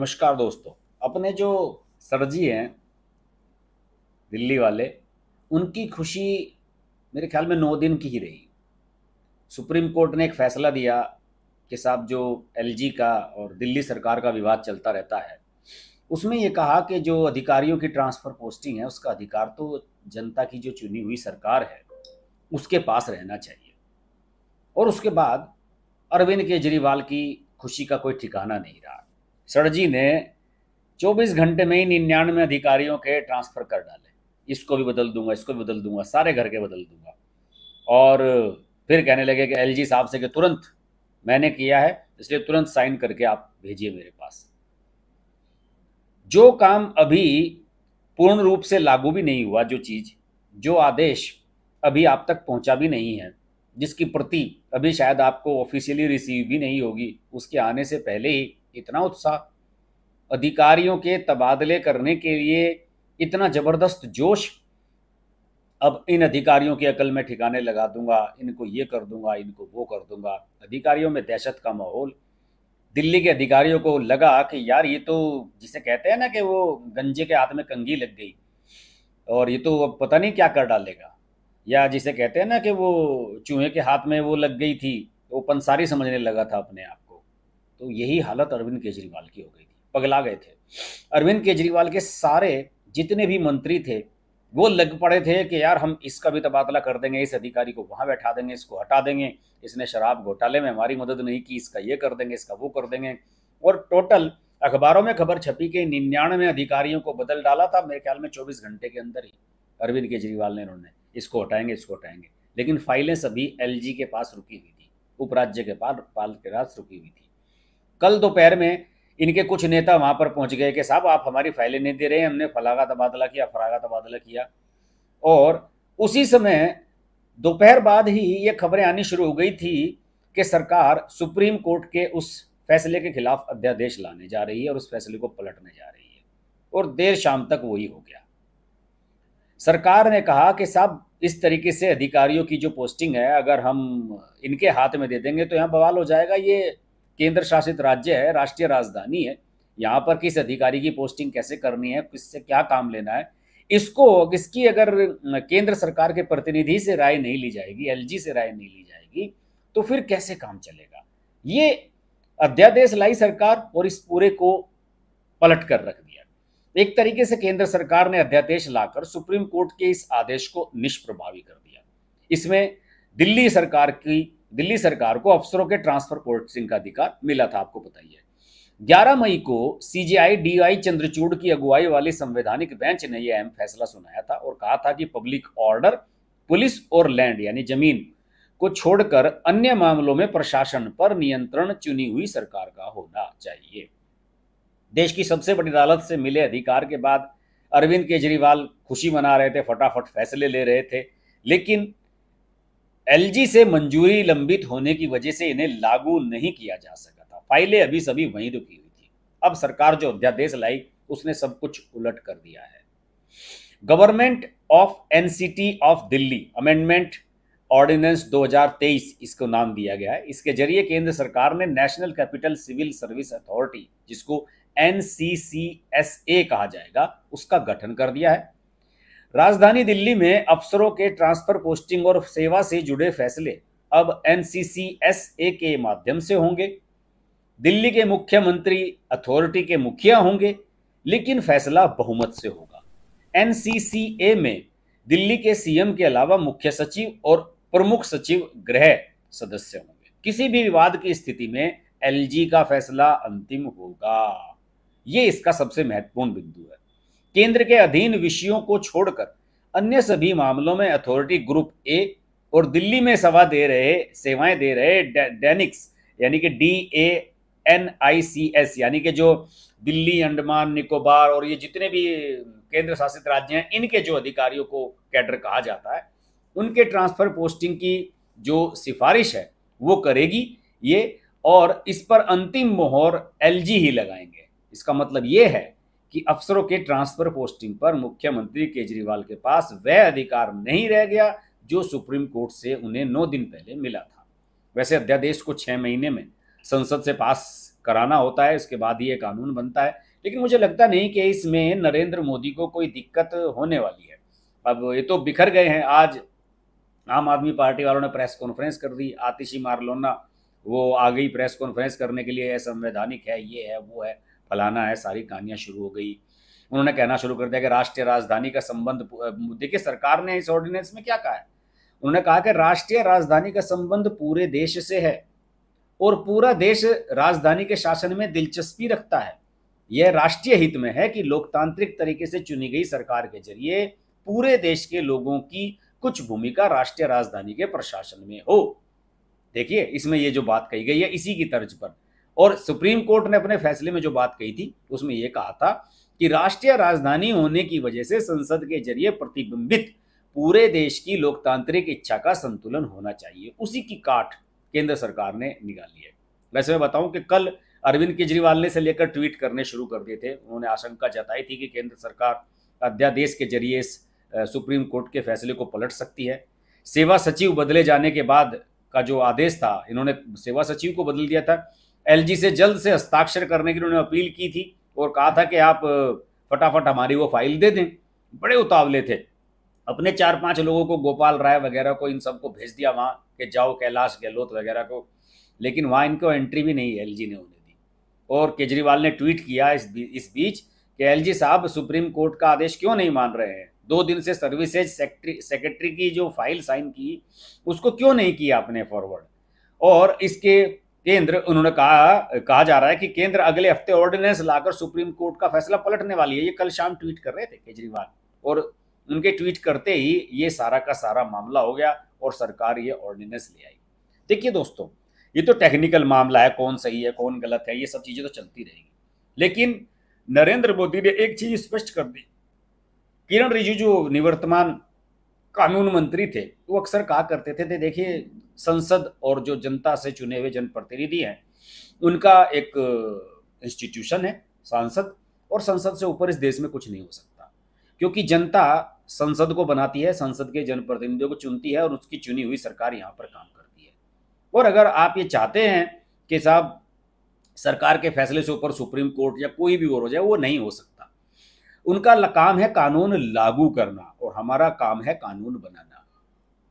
नमस्कार दोस्तों अपने जो सर जी हैं दिल्ली वाले उनकी खुशी मेरे ख्याल में नौ दिन की ही रही सुप्रीम कोर्ट ने एक फैसला दिया कि साहब जो एलजी का और दिल्ली सरकार का विवाद चलता रहता है उसमें ये कहा कि जो अधिकारियों की ट्रांसफ़र पोस्टिंग है उसका अधिकार तो जनता की जो चुनी हुई सरकार है उसके पास रहना चाहिए और उसके बाद अरविंद केजरीवाल की खुशी का कोई ठिकाना नहीं रहा सरजी ने 24 घंटे में ही निन्यानवे अधिकारियों के ट्रांसफर कर डाले इसको भी बदल दूंगा इसको भी बदल दूंगा सारे घर के बदल दूंगा और फिर कहने लगे कि एलजी साहब से कि तुरंत मैंने किया है इसलिए तुरंत साइन करके आप भेजिए मेरे पास जो काम अभी पूर्ण रूप से लागू भी नहीं हुआ जो चीज जो आदेश अभी आप तक पहुंचा भी नहीं है जिसकी प्रति अभी शायद आपको ऑफिशियली रिसीव भी नहीं होगी उसके आने से पहले ही इतना उत्साह अधिकारियों के तबादले करने के लिए इतना ज़बरदस्त जोश अब इन अधिकारियों की अकल में ठिकाने लगा दूंगा इनको ये कर दूंगा इनको वो कर दूंगा अधिकारियों में दहशत का माहौल दिल्ली के अधिकारियों को लगा कि यार ये तो जिसे कहते हैं ना कि वो गंजे के हाथ में कंगी लग गई और ये तो अब पता नहीं क्या कर डालेगा या जिसे कहते हैं ना कि वो चूहे के हाथ में वो लग गई थी वो पंसारी समझने लगा था अपने आप तो यही हालत अरविंद केजरीवाल की हो गई थी पगला गए थे अरविंद केजरीवाल के सारे जितने भी मंत्री थे वो लग पड़े थे कि यार हम इसका भी तबादला कर देंगे इस अधिकारी को वहाँ बैठा देंगे इसको हटा देंगे इसने शराब घोटाले में हमारी मदद नहीं की इसका ये कर देंगे इसका वो कर देंगे और टोटल अखबारों में खबर छपी कि निन्यानवे अधिकारियों को बदल डाला था मेरे ख्याल में चौबीस घंटे के अंदर ही अरविंद केजरीवाल ने उन्होंने इसको हटाएंगे इसको हटाएंगे लेकिन फाइलें सभी एल के पास रुकी हुई थी उपराज्य के पास पाल के पास रुकी हुई थी कल दोपहर में इनके कुछ नेता वहाँ पर पहुँच गए कि साहब आप हमारी फाइलें नहीं दे रहे हमने फलागा तबादला किया फरागा तबादला किया और उसी समय दोपहर बाद ही ये खबरें आनी शुरू हो गई थी कि सरकार सुप्रीम कोर्ट के उस फैसले के खिलाफ अध्यादेश लाने जा रही है और उस फैसले को पलटने जा रही है और देर शाम तक वही हो गया सरकार ने कहा कि साहब इस तरीके से अधिकारियों की जो पोस्टिंग है अगर हम इनके हाथ में दे देंगे तो यहाँ बवाल हो जाएगा ये केंद्र शासित राज्य है राष्ट्रीय राजधानी है यहाँ पर किस अधिकारी की पोस्टिंग कैसे करनी है किससे क्या काम लेना है इसको इसकी अगर केंद्र सरकार के प्रतिनिधि से राय नहीं ली जाएगी एलजी से राय नहीं ली जाएगी तो फिर कैसे काम चलेगा ये अध्यादेश लाई सरकार और इस पूरे को पलट कर रख दिया एक तरीके से केंद्र सरकार ने अध्यादेश लाकर सुप्रीम कोर्ट के इस आदेश को निष्प्रभावी कर दिया इसमें दिल्ली सरकार की दिल्ली सरकार को अफसरों के ट्रांसफर पोस्टिंग का अधिकार मिला था आपको बताइए 11 मई को सीजीआई डीआई चंद्रचूड़ की अगुवाई वाली संवैधानिक बेंच ने यह अहम फैसला सुनाया था और कहा था कि पब्लिक ऑर्डर पुलिस और लैंड यानी जमीन को छोड़कर अन्य मामलों में प्रशासन पर नियंत्रण चुनी हुई सरकार का होना चाहिए देश की सबसे बड़ी अदालत से मिले अधिकार के बाद अरविंद केजरीवाल खुशी मना रहे थे फटाफट फैसले ले रहे थे लेकिन एलजी से मंजूरी लंबित होने की वजह से इन्हें लागू नहीं किया जा सका था फाइलें अभी सभी वहीं रुकी हुई थी अब सरकार जो अध्यादेश लाई उसने सब कुछ उलट कर दिया है government of NCT of Delhi amendment ordinance 2023 इसको नाम दिया गया है इसके जरिए केंद्र सरकार ने national capital civil service authority जिसको एन कहा जाएगा उसका गठन कर दिया है राजधानी दिल्ली में अफसरों के ट्रांसफर पोस्टिंग और सेवा से जुड़े फैसले अब एन के माध्यम से होंगे दिल्ली के मुख्यमंत्री अथॉरिटी के मुखिया होंगे लेकिन फैसला बहुमत से होगा एन में दिल्ली के सीएम के अलावा मुख्य सचिव और प्रमुख सचिव गृह सदस्य होंगे किसी भी विवाद की स्थिति में एलजी का फैसला अंतिम होगा ये इसका सबसे महत्वपूर्ण बिंदु है केंद्र के अधीन विषयों को छोड़कर अन्य सभी मामलों में अथॉरिटी ग्रुप ए और दिल्ली में सवा दे रहे सेवाएं दे रहे डेनिक्स यानी कि D A N I C S यानी कि जो दिल्ली अंडमान निकोबार और ये जितने भी केंद्र शासित राज्य हैं इनके जो अधिकारियों को कैडर कहा जाता है उनके ट्रांसफर पोस्टिंग की जो सिफारिश है वो करेगी ये और इस पर अंतिम मोहर एलजी ही लगाएंगे इसका मतलब ये है कि अफसरों के ट्रांसफर पोस्टिंग पर मुख्यमंत्री केजरीवाल के पास वह अधिकार नहीं रह गया जो सुप्रीम कोर्ट से उन्हें नौ दिन पहले मिला था वैसे अध्यादेश को छः महीने में संसद से पास कराना होता है इसके बाद ही ये कानून बनता है लेकिन मुझे लगता नहीं कि इसमें नरेंद्र मोदी को कोई दिक्कत होने वाली है अब ये तो बिखर गए हैं आज आम आदमी पार्टी वालों ने प्रेस कॉन्फ्रेंस कर दी आतिशी मार लोना वो आ गई प्रेस कॉन्फ्रेंस करने के लिए संवैधानिक है ये है वो है फलाना है सारी कहानियाँ शुरू हो गई उन्होंने कहना शुरू कर दिया कि राष्ट्रीय राजधानी का संबंध देखिए सरकार ने इस ऑर्डिनेंस में क्या कहा है उन्होंने कहा कि राष्ट्रीय राजधानी का संबंध पूरे देश से है और पूरा देश राजधानी के शासन में दिलचस्पी रखता है यह राष्ट्रीय हित में है कि लोकतांत्रिक तरीके से चुनी गई सरकार के जरिए पूरे देश के लोगों की कुछ भूमिका राष्ट्रीय राजधानी के प्रशासन में हो देखिए इसमें यह जो बात कही गई है इसी की तर्ज पर और सुप्रीम कोर्ट ने अपने फैसले में जो बात कही थी उसमें यह कहा था कि राष्ट्रीय राजधानी होने की वजह से संसद के जरिए प्रतिबिंबित पूरे देश की लोकतांत्रिक इच्छा का संतुलन होना चाहिए उसी की काट केंद्र सरकार ने निकाली है वैसे मैं बताऊं कि कल अरविंद केजरीवाल ने से लेकर ट्वीट करने शुरू कर दिए थे उन्होंने आशंका जताई थी कि केंद्र सरकार अध्यादेश के जरिए सुप्रीम कोर्ट के फैसले को पलट सकती है सेवा सचिव बदले जाने के बाद का जो आदेश था इन्होंने सेवा सचिव को बदल दिया था एल से जल्द से हस्ताक्षर करने की उन्होंने अपील की थी और कहा था कि आप फटाफट हमारी वो फाइल दे दें बड़े उतावले थे अपने चार पांच लोगों को गोपाल राय वगैरह को इन सबको भेज दिया वहाँ के जाओ कैलाश गहलोत वगैरह को लेकिन वहाँ इनको एंट्री भी नहीं एल ने उन्हें दी और केजरीवाल ने ट्वीट किया इस इस बीच कि एल साहब सुप्रीम कोर्ट का आदेश क्यों नहीं मान रहे हैं दो दिन से सर्विसेज सेक्रेटरी सेक्रेटरी की जो फाइल साइन की उसको क्यों नहीं किया आपने फॉरवर्ड और इसके केंद्र उन्होंने कहा कहा जा रहा है कि केंद्र अगले हफ्ते ऑर्डिनेंस लाकर सुप्रीम कोर्ट का फैसला पलटने वाली है ये कल शाम ट्वीट कर रहे थे केजरीवाल और उनके ट्वीट करते ही ये सारा का सारा मामला हो गया और सरकार ये ऑर्डिनेंस ले आई देखिए दोस्तों ये तो टेक्निकल मामला है कौन सही है कौन गलत है ये सब चीजें तो चलती रहेगी लेकिन नरेंद्र मोदी ने एक चीज स्पष्ट कर दी किरण रिजिजू निवर्तमान कानून मंत्री थे वो अक्सर कहा करते थे देखिए संसद और जो जनता से चुने हुए जनप्रतिनिधि हैं उनका एक इंस्टीट्यूशन है सांसद और संसद से ऊपर इस देश में कुछ नहीं हो सकता क्योंकि जनता संसद को बनाती है संसद के जनप्रतिनिधियों को चुनती है और उसकी चुनी हुई सरकार यहाँ पर काम करती है और अगर आप ये चाहते हैं कि साहब सरकार के फैसले से ऊपर सुप्रीम कोर्ट या कोई भी और हो जाए वो नहीं हो सकता उनका काम है कानून लागू करना और हमारा काम है कानून बनाना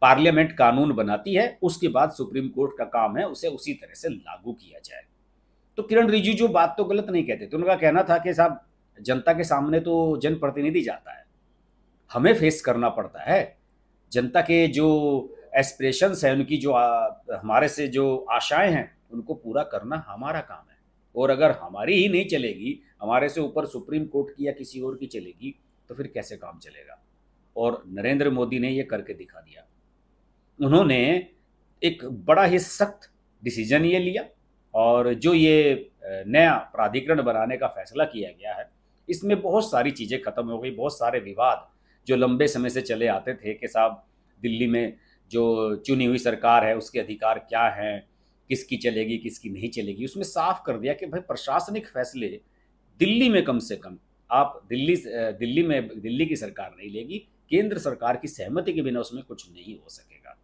पार्लियामेंट कानून बनाती है उसके बाद सुप्रीम कोर्ट का काम है उसे उसी तरह से लागू किया जाए तो किरण रिजिजू बात तो गलत नहीं कहते तो उनका कहना था कि साहब जनता के सामने तो जनप्रतिनिधि जाता है हमें फेस करना पड़ता है जनता के जो एस्परेशंस हैं उनकी जो आ, हमारे से जो आशाएं हैं उनको पूरा करना हमारा काम है और अगर हमारी ही नहीं चलेगी हमारे से ऊपर सुप्रीम कोर्ट की या किसी और की चलेगी तो फिर कैसे काम चलेगा और नरेंद्र मोदी ने ये करके दिखा दिया उन्होंने एक बड़ा ही सख्त डिसीजन ये लिया और जो ये नया प्राधिकरण बनाने का फैसला किया गया है इसमें बहुत सारी चीज़ें खत्म हो गई बहुत सारे विवाद जो लंबे समय से चले आते थे कि साहब दिल्ली में जो चुनी हुई सरकार है उसके अधिकार क्या हैं किसकी चलेगी किसकी नहीं चलेगी उसमें साफ कर दिया कि भाई प्रशासनिक फैसले दिल्ली में कम से कम आप दिल्ली दिल्ली में दिल्ली की सरकार नहीं लेगी केंद्र सरकार की सहमति के बिना उसमें कुछ नहीं हो सकेगा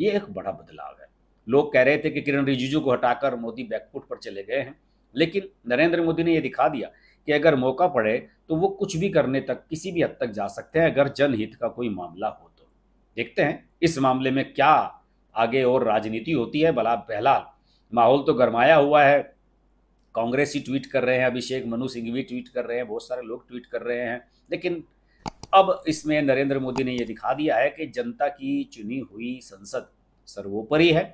ये एक बड़ा बदलाव है लोग कह रहे थे कि किरण रिजिजू को हटाकर मोदी बैकफुट पर चले गए हैं लेकिन नरेंद्र मोदी ने यह दिखा दिया कि अगर मौका पड़े तो वो कुछ भी करने तक किसी भी हद तक जा सकते हैं अगर जनहित का कोई मामला हो तो देखते हैं इस मामले में क्या आगे और राजनीति होती है भला पहला माहौल तो गरमाया हुआ है कांग्रेस ही ट्वीट कर रहे हैं अभिषेक मनु सिंह भी ट्वीट कर रहे हैं बहुत सारे लोग ट्वीट कर रहे हैं लेकिन अब इसमें नरेंद्र मोदी ने यह दिखा दिया है कि जनता की चुनी हुई संसद सर्वोपरि है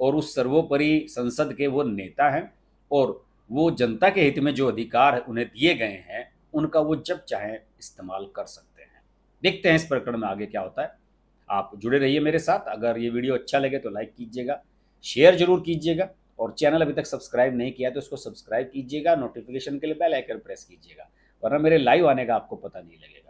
और उस सर्वोपरि संसद के वो नेता हैं और वो जनता के हित में जो अधिकार उन्हें दिए गए हैं उनका वो जब चाहें इस्तेमाल कर सकते हैं देखते हैं इस प्रकरण में आगे क्या होता है आप जुड़े रहिए मेरे साथ अगर ये वीडियो अच्छा लगे तो लाइक कीजिएगा शेयर जरूर कीजिएगा और चैनल अभी तक सब्सक्राइब नहीं किया तो उसको सब्सक्राइब कीजिएगा नोटिफिकेशन के लिए बेल आइकन प्रेस कीजिएगा वरना मेरे लाइव आने का आपको पता नहीं लगेगा